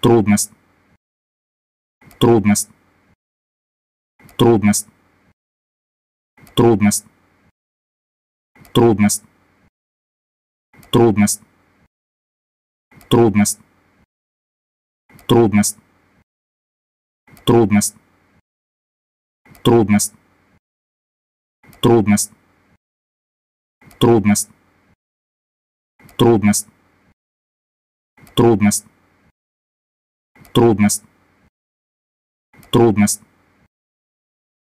трудность, трудность, трудность, трудность, трудность, трудность, трудность, трудность, трудность, трудность, трудность, трудность, трудность, трудность трудность, трудность.